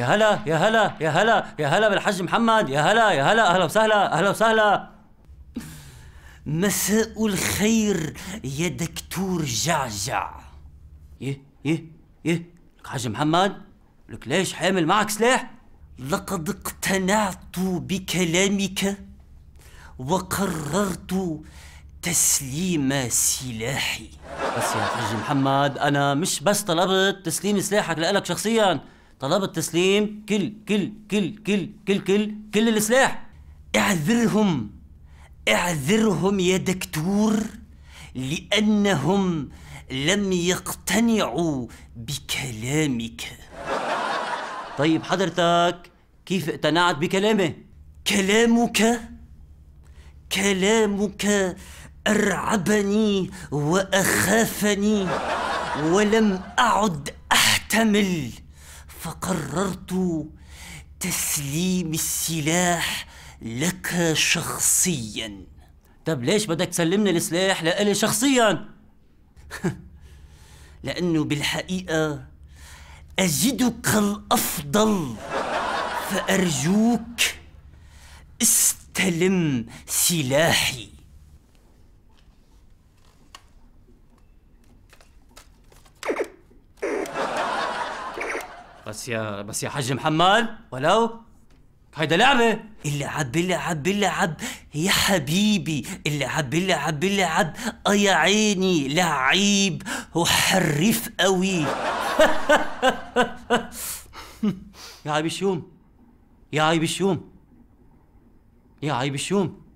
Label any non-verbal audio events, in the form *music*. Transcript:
يا هلا يا هلا يا هلا يا هلا بالحج محمد يا هلا يا هلا اهلا وسهلا اهلا وسهلا مساء الخير يا دكتور جعجع يه يه يه لك حاج محمد لك ليش حامل معك سلاح لقد اقتنعت بكلامك وقررت تسليم سلاحي بس يا حاج محمد انا مش بس طلبت تسليم سلاحك لك شخصيا طلب التسليم كل كل كل كل كل كل كل السلاح اعذرهم اعذرهم يا دكتور لأنهم لم يقتنعوا بكلامك طيب حضرتك كيف اقتنعت بكلامه؟ كلامك كلامك أرعبني وأخافني ولم أعد أحتمل فقررت تسليم السلاح لك شخصيا طب ليش بدك تسلمني السلاح لإلي شخصيا *laughs* لأنه بالحقيقة أجدك الأفضل فأرجوك استلم سلاحي بس يا بس يا حج محمد ولو هيدا لعبة اللعب بلعب بلعب يا حبيبي اللعب بلعب بلعب اه يا عيني لعيب وحريف قوي *laughs* يا عيب الشوم يا عيب الشوم يا عيب الشوم